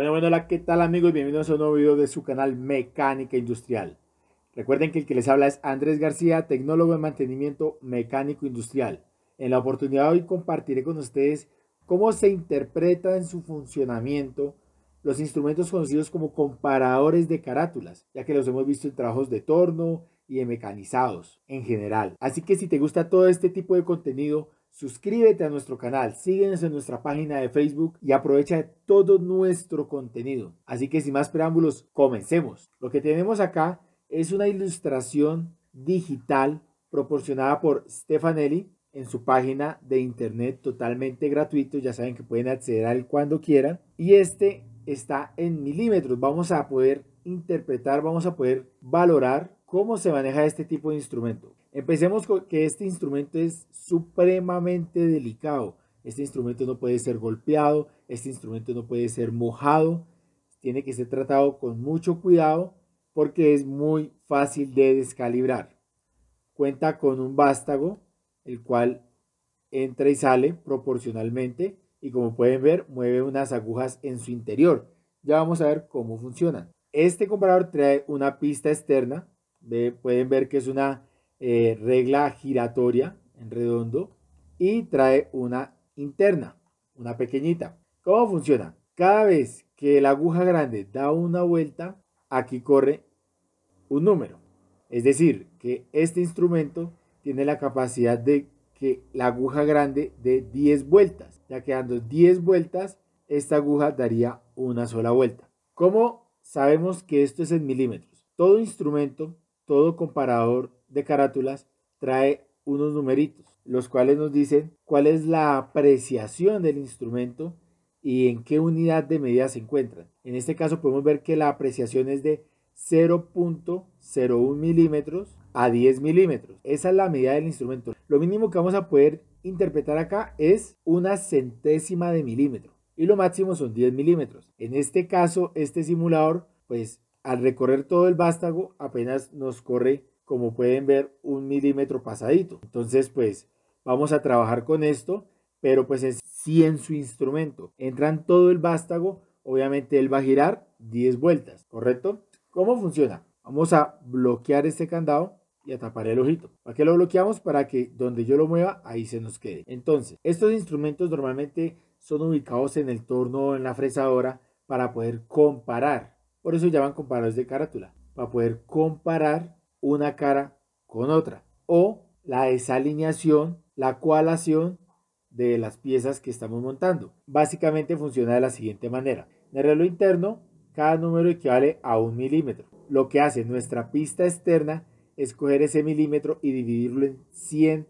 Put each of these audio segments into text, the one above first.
Bueno, bueno, hola, ¿qué tal amigos? Bienvenidos a un nuevo video de su canal Mecánica Industrial. Recuerden que el que les habla es Andrés García, tecnólogo de mantenimiento mecánico industrial. En la oportunidad de hoy compartiré con ustedes cómo se interpreta en su funcionamiento los instrumentos conocidos como comparadores de carátulas, ya que los hemos visto en trabajos de torno y de mecanizados en general. Así que si te gusta todo este tipo de contenido, Suscríbete a nuestro canal, síguenos en nuestra página de Facebook y aprovecha todo nuestro contenido. Así que sin más preámbulos, comencemos. Lo que tenemos acá es una ilustración digital proporcionada por Stefanelli en su página de internet totalmente gratuito. Ya saben que pueden acceder a él cuando quieran. Y este está en milímetros. Vamos a poder interpretar, vamos a poder valorar cómo se maneja este tipo de instrumento. Empecemos con que este instrumento es supremamente delicado. Este instrumento no puede ser golpeado, este instrumento no puede ser mojado, tiene que ser tratado con mucho cuidado porque es muy fácil de descalibrar. Cuenta con un vástago, el cual entra y sale proporcionalmente y como pueden ver mueve unas agujas en su interior. Ya vamos a ver cómo funciona. Este comparador trae una pista externa, pueden ver que es una eh, regla giratoria en redondo y trae una interna, una pequeñita. ¿Cómo funciona? Cada vez que la aguja grande da una vuelta, aquí corre un número. Es decir, que este instrumento tiene la capacidad de que la aguja grande dé 10 vueltas. Ya que dando 10 vueltas, esta aguja daría una sola vuelta. ¿Cómo sabemos que esto es en milímetros? Todo instrumento, todo comparador de carátulas trae unos numeritos, los cuales nos dicen cuál es la apreciación del instrumento y en qué unidad de medida se encuentra En este caso podemos ver que la apreciación es de 0.01 milímetros a 10 milímetros. Esa es la medida del instrumento. Lo mínimo que vamos a poder interpretar acá es una centésima de milímetro y lo máximo son 10 milímetros. En este caso, este simulador, pues al recorrer todo el vástago apenas nos corre como pueden ver, un milímetro pasadito. Entonces, pues vamos a trabajar con esto, pero pues es en su instrumento. Entran todo el vástago, obviamente él va a girar 10 vueltas, ¿correcto? ¿Cómo funciona? Vamos a bloquear este candado y a tapar el ojito. ¿Para qué lo bloqueamos? Para que donde yo lo mueva, ahí se nos quede. Entonces, estos instrumentos normalmente son ubicados en el torno o en la fresadora para poder comparar. Por eso llaman comparadores de carátula, para poder comparar una cara con otra o la desalineación, la coalación de las piezas que estamos montando. Básicamente funciona de la siguiente manera. En el reloj interno, cada número equivale a un milímetro. Lo que hace nuestra pista externa es coger ese milímetro y dividirlo en 100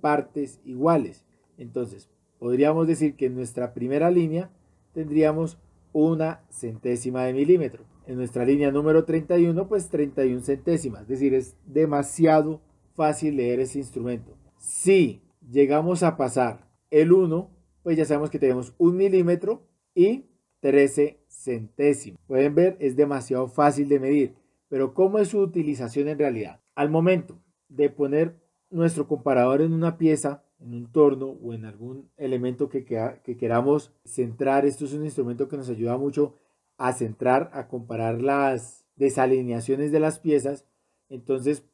partes iguales. Entonces, podríamos decir que en nuestra primera línea tendríamos una centésima de milímetro en nuestra línea número 31, pues 31 centésimas. Es decir, es demasiado fácil leer ese instrumento. Si llegamos a pasar el 1, pues ya sabemos que tenemos un milímetro y 13 centésimas. Pueden ver, es demasiado fácil de medir. Pero ¿cómo es su utilización en realidad? Al momento de poner nuestro comparador en una pieza, en un torno o en algún elemento que queramos centrar, esto es un instrumento que nos ayuda mucho a centrar, a comparar las desalineaciones de las piezas, entonces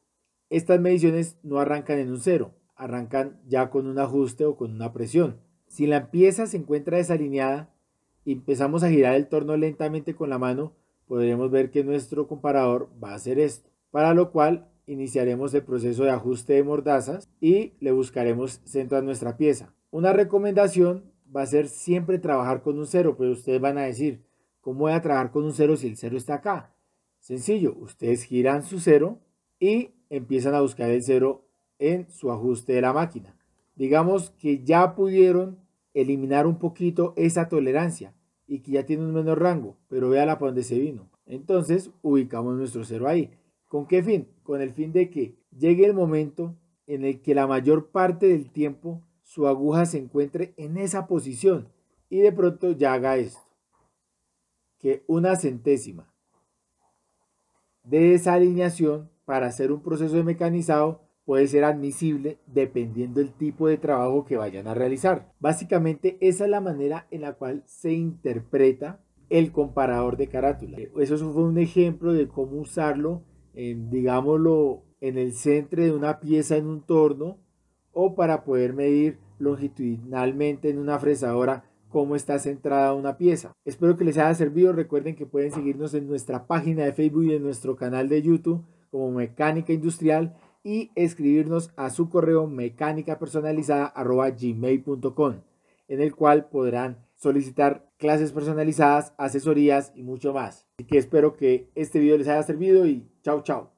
estas mediciones no arrancan en un cero, arrancan ya con un ajuste o con una presión. Si la pieza se encuentra desalineada y empezamos a girar el torno lentamente con la mano, podremos ver que nuestro comparador va a hacer esto, para lo cual iniciaremos el proceso de ajuste de mordazas y le buscaremos centro a nuestra pieza. Una recomendación va a ser siempre trabajar con un cero, pero ustedes van a decir, ¿Cómo voy a trabajar con un cero si el cero está acá? Sencillo, ustedes giran su cero y empiezan a buscar el cero en su ajuste de la máquina. Digamos que ya pudieron eliminar un poquito esa tolerancia y que ya tiene un menor rango, pero véala para donde se vino. Entonces ubicamos nuestro cero ahí. ¿Con qué fin? Con el fin de que llegue el momento en el que la mayor parte del tiempo su aguja se encuentre en esa posición y de pronto ya haga esto que una centésima de esa alineación para hacer un proceso de mecanizado puede ser admisible dependiendo del tipo de trabajo que vayan a realizar. Básicamente esa es la manera en la cual se interpreta el comparador de carátula. Eso fue un ejemplo de cómo usarlo, en, digámoslo, en el centro de una pieza en un torno o para poder medir longitudinalmente en una fresadora cómo está centrada una pieza. Espero que les haya servido. Recuerden que pueden seguirnos en nuestra página de Facebook y en nuestro canal de YouTube como Mecánica Industrial y escribirnos a su correo mecánica gmail.com en el cual podrán solicitar clases personalizadas, asesorías y mucho más. Así que espero que este video les haya servido y chao chao.